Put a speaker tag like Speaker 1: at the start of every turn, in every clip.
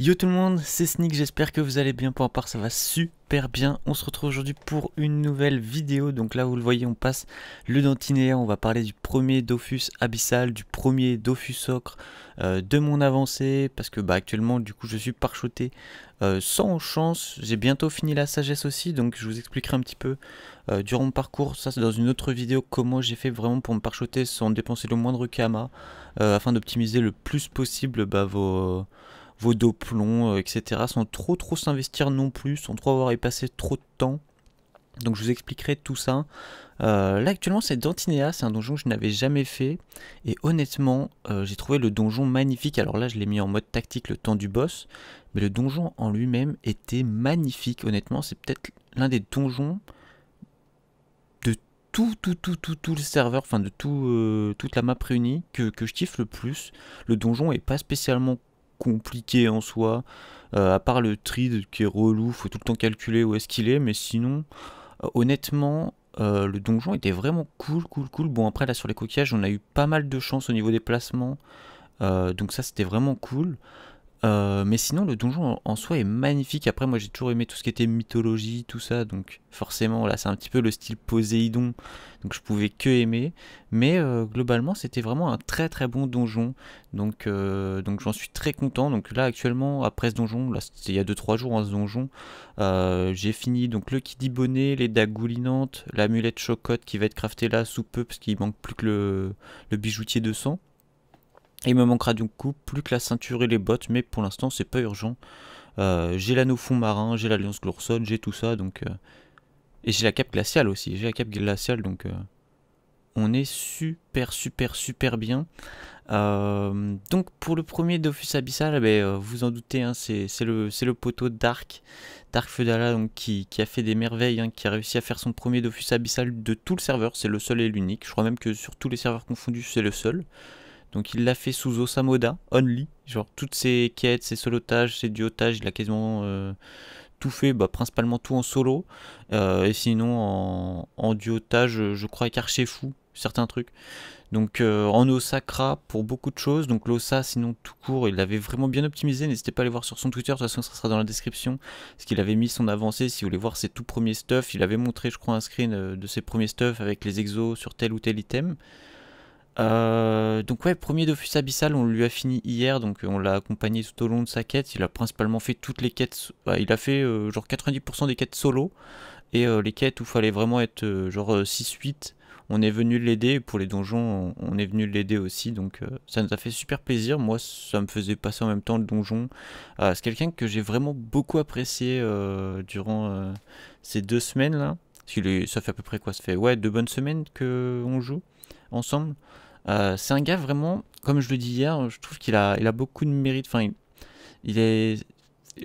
Speaker 1: Yo tout le monde, c'est Sneak, j'espère que vous allez bien, pour ma part ça va super bien, on se retrouve aujourd'hui pour une nouvelle vidéo, donc là vous le voyez on passe le dentinéaire, on va parler du premier Dofus abyssal, du premier Dofus ocre, euh, de mon avancée, parce que bah actuellement du coup je suis parchoté euh, sans chance, j'ai bientôt fini la sagesse aussi, donc je vous expliquerai un petit peu euh, durant mon parcours, ça c'est dans une autre vidéo, comment j'ai fait vraiment pour me parchoter sans dépenser le moindre kama, afin d'optimiser le plus possible bah, vos vos doplons, etc. Euh, sans trop trop s'investir non plus, sans trop avoir y passé trop de temps. Donc je vous expliquerai tout ça. Euh, là actuellement c'est Dantinea, c'est un donjon que je n'avais jamais fait. Et honnêtement, euh, j'ai trouvé le donjon magnifique. Alors là je l'ai mis en mode tactique le temps du boss. Mais le donjon en lui-même était magnifique. Honnêtement c'est peut-être l'un des donjons de tout, tout, tout, tout, le serveur, enfin de tout, toute la map réunie que, je kiffe le plus. Le donjon est pas spécialement compliqué en soi, euh, à part le tri qui est relou, faut tout le temps calculer où est-ce qu'il est, mais sinon, euh, honnêtement, euh, le donjon était vraiment cool, cool, cool. Bon, après, là, sur les coquillages, on a eu pas mal de chance au niveau des placements. donc ça c'était vraiment cool. Euh, mais sinon, le donjon en soi est magnifique. Après, moi j'ai toujours aimé tout ce qui était mythologie, tout ça. Donc, forcément, là c'est un petit peu le style Poséidon. Donc, je pouvais que aimer. Mais euh, globalement, c'était vraiment un très très bon donjon. Donc, euh, donc j'en suis très content. Donc, là actuellement, après ce donjon, là c'était il y a 2-3 jours, un hein, ce donjon, j'ai fini donc le Kiddy Bonnet, les dagues goulinantes, l'amulette chocotte qui va être craftée là sous peu, parce qu'il manque plus que le bijoutier de sang. Il me manquera du coup plus que la ceinture et les bottes, mais pour l'instant c'est pas urgent. Euh, j'ai l'anneau fond marin, j'ai l'alliance Glorson, j'ai tout ça, donc... Euh, et j'ai la cape glaciale aussi, j'ai la cape glaciale, donc... Euh, on est super, super, super bien. donc pour le premier Dofus Abyssal, vous ben, vous en doutez, hein, c'est le, le poteau Dark, Dark Feudala, donc, qui, a fait des merveilles, hein, qui a réussi à faire son premier Dofus Abyssal de tout le serveur, c'est le seul et l'unique. Je crois même que sur tous les serveurs confondus, c'est le seul. Donc il l'a fait sous Osamoda, only. Genre toutes ses quêtes, ses solotages, ses duotages, il a quasiment euh, tout fait, bah, principalement tout en solo. Euh, et sinon en, duotage, je crois avec fou, certains trucs. Donc euh, en Osakra pour beaucoup de choses. Donc l'Osa, sinon tout court, il l'avait vraiment bien optimisé. N'hésitez pas à aller voir sur son Twitter, de toute façon ça sera dans la description. Parce qu'il avait mis son avancée, si vous voulez voir ses tout premiers stuff. Il avait montré, je crois, un screen de ses premiers stuff avec les exos sur tel ou tel item. Euh, donc ouais, premier Dofus Abyssal, on lui a fini hier, donc euh, on l'a accompagné tout au long de sa quête. Il a principalement fait toutes les quêtes, bah, il a fait euh, genre 90% des quêtes solo, et les quêtes où il fallait vraiment être genre 6-8, on est venu l'aider, pour les donjons, on, est venu l'aider aussi, donc ça nous a fait super plaisir. Moi, ça me faisait passer en même temps le donjon. C'est quelqu'un que j'ai vraiment beaucoup apprécié durant ces deux semaines-là. ça fait à peu près quoi Ça fait ouais deux bonnes semaines qu'on joue ensemble. Euh, c'est un gars vraiment, comme je le dis hier, je trouve qu'il a, il a beaucoup de mérite. Enfin, il, est.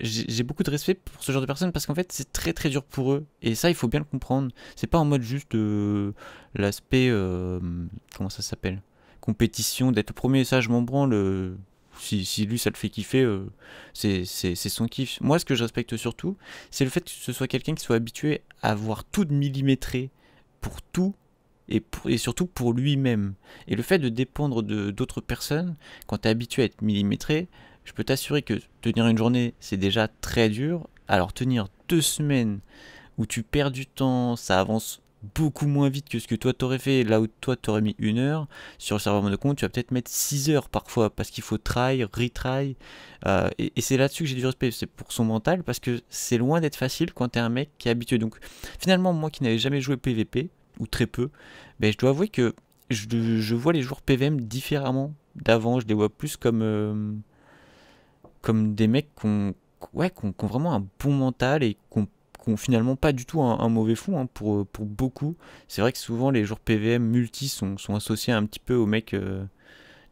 Speaker 1: J'ai beaucoup de respect pour ce genre de personnes parce qu'en fait c'est très très dur pour eux et ça il faut bien le comprendre. C'est pas en mode juste euh, l'aspect euh, comment ça s'appelle compétition d'être premier ça je m'en branle. Si, si, lui ça le fait kiffer, c'est son kiff. Moi, ce que je respecte surtout, c'est le fait que ce soit quelqu'un qui soit habitué à voir tout de millimétré pour tout et, surtout pour lui-même. Et le fait de dépendre d'autres personnes, quand tu es habitué à être millimétré, je peux t'assurer que tenir une journée, c'est déjà très dur. Alors tenir deux semaines où tu perds du temps, ça avance beaucoup moins vite que ce que toi t'aurais fait, là où toi t'aurais mis une heure, sur le serveur de compte, tu vas peut-être mettre 6 heures parfois, parce qu'il faut try, retry, euh, et, et c'est là-dessus que j'ai du respect, c'est pour son mental, parce que c'est loin d'être facile quand t'es un mec qui est habitué. Donc finalement, moi qui n'avais jamais joué PVP, ou très peu, mais ben, je dois avouer que je, vois les joueurs PVM différemment d'avant. Je les vois plus comme, euh, comme des mecs qui ont, ouais, vraiment un bon mental et qui ont finalement pas du tout un, mauvais fond hein, pour, pour beaucoup. C'est vrai que souvent les joueurs PVM multi sont, sont associés un petit peu aux mecs euh,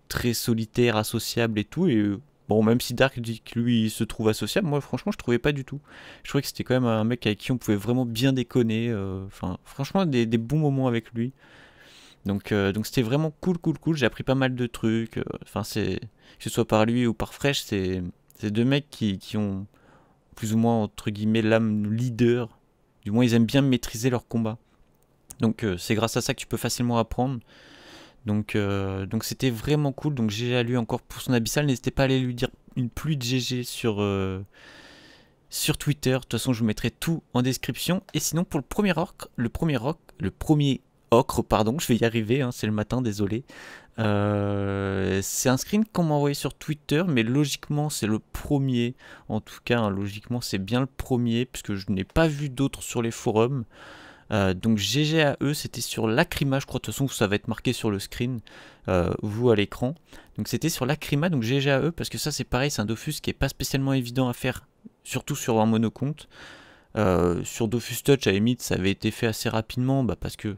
Speaker 1: très solitaires, associables et tout. Et euh, Bon, même si Dark dit que lui se trouve associable, moi franchement je trouvais pas du tout. Je trouvais que c'était quand même un mec avec qui on pouvait vraiment bien déconner. Euh, enfin, franchement, des, bons moments avec lui. Donc euh, donc c'était vraiment cool, cool, cool. J'ai appris pas mal de trucs. Euh, enfin, c'est que ce soit par lui ou par Fresh, c'est deux mecs qui, ont plus ou moins entre guillemets l'âme leader. Du moins, ils aiment bien maîtriser leur combat. Donc c'est grâce à ça que tu peux facilement apprendre. Donc euh, donc c'était vraiment cool. Donc j'ai à lui encore pour son abyssal. N'hésitez pas à aller lui dire une pluie de GG euh, sur, Twitter. De toute façon, je vous mettrai tout en description. Et sinon, pour le premier le premier le premier ocre, pardon, je vais y arriver, hein, c'est le matin, désolé. Euh, c'est un screen qu'on m'a envoyé sur Twitter, mais logiquement c'est le premier. En tout cas, hein, logiquement c'est bien le premier, puisque je n'ai pas vu d'autres sur les forums. Euh, donc GGAE, c'était sur Lacrima, je crois, de toute façon ça va être marqué sur le screen, euh, vous à l'écran. Donc c'était sur Lacrima, donc GGAE, parce que ça c'est pareil, c'est un Dofus qui est pas spécialement évident à faire, surtout sur un monocompte. Euh, sur Dofus Touch, à limite, ça avait été fait assez rapidement, bah, parce que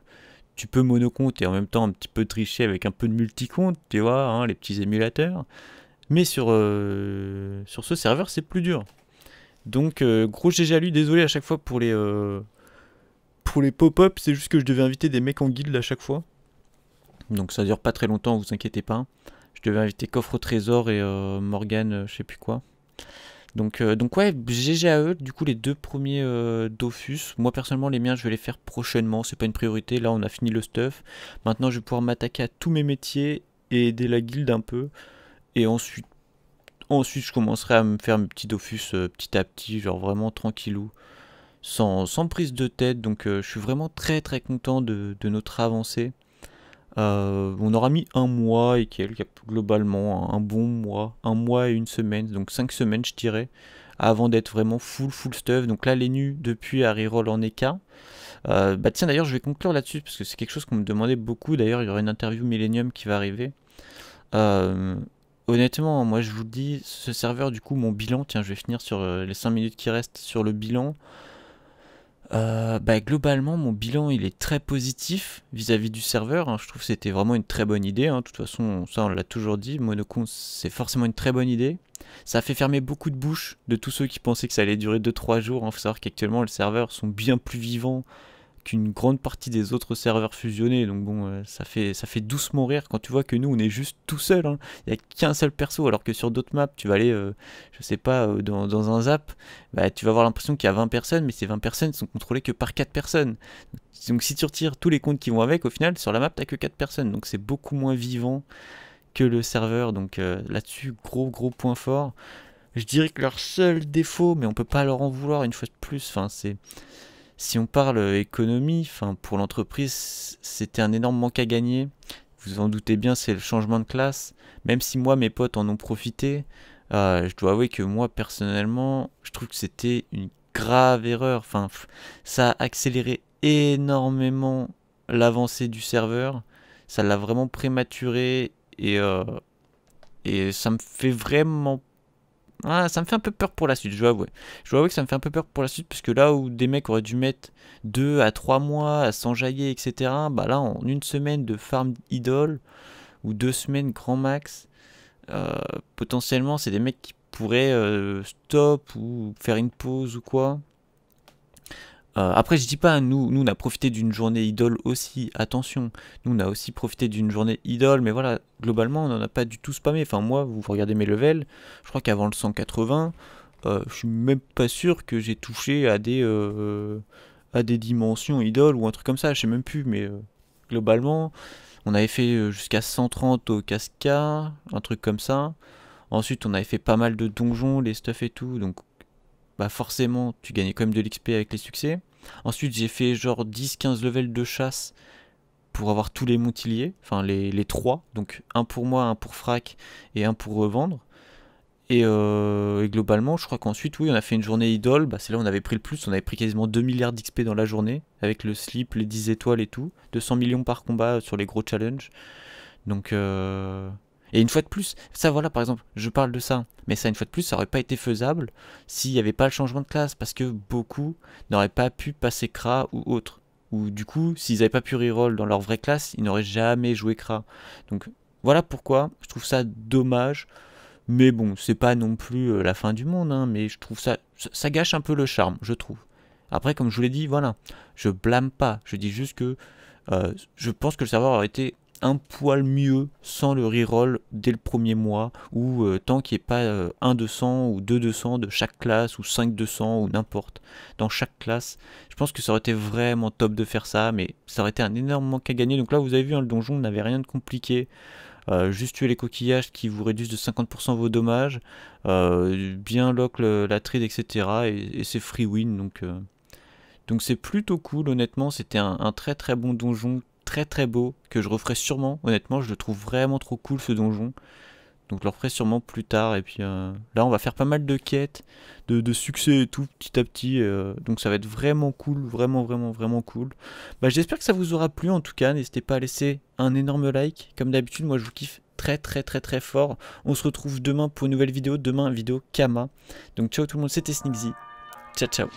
Speaker 1: tu peux monocompte et en même temps un petit peu tricher avec un peu de multicompte, tu vois, hein, les petits émulateurs. Mais sur, sur ce serveur, c'est plus dur. Donc, gros GG e, désolé à chaque fois pour les pour les pop-up, c'est juste que je devais inviter des mecs en guilde à chaque fois. Donc ça dure pas très longtemps, vous inquiétez pas. Je devais inviter Coffre au Trésor et Morgan, euh, Morgane, euh, je sais plus quoi. Donc, euh, donc ouais, GGAE, du coup les deux premiers Dofus. Moi personnellement les miens je vais les faire prochainement, c'est pas une priorité, là on a fini le stuff. Maintenant je vais pouvoir m'attaquer à tous mes métiers et aider la guilde un peu. Et ensuite, ensuite je commencerai à me faire mes petits Dofus petit à petit, genre vraiment tranquillou sans, prise de tête. Donc euh, je suis vraiment très très content de, notre avancée. Euh, on aura mis un mois et quelques, globalement un bon mois, un mois et une semaine, donc cinq semaines je dirais, avant d'être vraiment full full stuff. Donc là les nus depuis Harry Roll en EK euh, bah tiens d'ailleurs je vais conclure là-dessus parce que c'est quelque chose qu'on me demandait beaucoup. D'ailleurs il y aura une interview Millennium qui va arriver. honnêtement moi je vous dis ce serveur du coup mon bilan, tiens je vais finir sur les cinq minutes qui restent sur le bilan euh, bah, globalement, mon bilan il est très positif vis-à-vis du serveur. Hein. Je trouve que c'était vraiment une très bonne idée. Hein. De toute façon, ça on l'a toujours dit, Monocon c'est forcément une très bonne idée. Ça a fait fermer beaucoup de bouches de tous ceux qui pensaient que ça allait durer 2-3 jours. Il hein. faut savoir qu'actuellement, les serveurs sont bien plus vivants qu'une grande partie des autres serveurs fusionnés. Donc bon, euh, ça fait, ça fait doucement rire quand tu vois que nous, on est juste tout seul. Hein. Il n'y a qu'un seul perso, alors que sur d'autres maps, tu vas aller, euh, je sais pas, euh, dans, un zap, bah, tu vas avoir l'impression qu'il y a 20 personnes, mais ces 20 personnes sont contrôlées que par 4 personnes. Donc si tu retires tous les comptes qui vont avec, au final, sur la map, tu que 4 personnes. Donc c'est beaucoup moins vivant que le serveur. Donc là-dessus, gros, gros point fort. Je dirais que leur seul défaut, mais on peut pas leur en vouloir une fois de plus, enfin, c'est si on parle économie, pour l'entreprise, c'était un énorme manque à gagner. Vous en doutez bien, c'est le changement de classe. Même si moi, mes potes en ont profité, euh, je dois avouer que moi, personnellement, je trouve que c'était une grave erreur. Enfin, ça a accéléré énormément l'avancée du serveur. Ça l'a vraiment prématuré et, euh, et ça me fait vraiment ah, ça me fait un peu peur pour la suite, je dois avouer. Je dois avouer que ça me fait un peu peur pour la suite, parce que là où des mecs auraient dû mettre 2 à 3 mois à s'enjailler, etc., bah là, en une semaine de farm idole ou deux semaines grand max, euh, potentiellement, c'est des mecs qui pourraient euh, stop ou faire une pause ou quoi. Euh, après, je dis pas, nous, nous, on a profité d'une journée idole aussi, attention. Nous, on a aussi profité d'une journée idole, mais voilà, globalement, on n'en a pas du tout spammé. Enfin, moi, vous regardez mes levels, je crois qu'avant le 180, euh, je suis même pas sûr que j'ai touché à des, euh, à des dimensions idoles ou un truc comme ça, je sais même plus, mais globalement, on avait fait jusqu'à 130 au Casca, un truc comme ça. Ensuite, on avait fait pas mal de donjons, les stuff et tout, donc bah forcément, tu gagnais quand même de l'XP avec les succès. Ensuite, j'ai fait genre 10-15 levels de chasse pour avoir tous les montiliers, enfin les, les trois, donc un pour moi, un pour frac et un pour revendre. Et, euh, globalement, je crois qu'ensuite, oui, on a fait une journée idole, bah, c'est là où on avait pris le plus, on avait pris quasiment 2 milliards d'XP dans la journée, avec le slip, les 10 étoiles et tout, 200 millions par combat sur les gros challenges. Donc, euh, et une fois de plus, ça voilà par exemple, je parle de ça, mais ça une fois de plus, ça aurait pas été faisable s'il n'y avait pas le changement de classe, parce que beaucoup n'auraient pas pu passer CRA ou autre. Ou du coup, s'ils n'avaient pas pu reroll dans leur vraie classe, ils n'auraient jamais joué CRA. Donc voilà pourquoi je trouve ça dommage. Mais bon, c'est pas non plus euh, la fin du monde, hein, mais je trouve ça, ça gâche un peu le charme, je trouve. Après, comme je vous l'ai dit, voilà, je blâme pas, je dis juste que euh, je pense que le serveur aurait été un poil mieux sans le reroll dès le premier mois, ou euh, tant qu'il n'y ait pas euh, un 200 ou 2 200 de chaque classe, ou 5 200 ou n'importe, dans chaque classe. Je pense que ça aurait été vraiment top de faire ça, mais ça aurait été un énorme manque à gagner. Donc là, vous avez vu, hein, le donjon n'avait rien de compliqué. Euh, juste tuer les coquillages qui vous réduisent de 50% vos dommages, bien lock la trade, etc. Et, c'est free win, donc donc c'est plutôt cool, honnêtement, c'était un, très très bon donjon très très beau, que je referai sûrement, honnêtement, je le trouve vraiment trop cool ce donjon. Donc je le referai sûrement plus tard, et puis euh, là on va faire pas mal de quêtes, de, succès et tout, petit à petit, euh, donc ça va être vraiment cool, vraiment vraiment vraiment cool. Bah j'espère que ça vous aura plu en tout cas, n'hésitez pas à laisser un énorme like, comme d'habitude moi je vous kiffe très très très très fort. On se retrouve demain pour une nouvelle vidéo, demain vidéo Kama. Donc ciao tout le monde, c'était Sneaksy. Ciao ciao.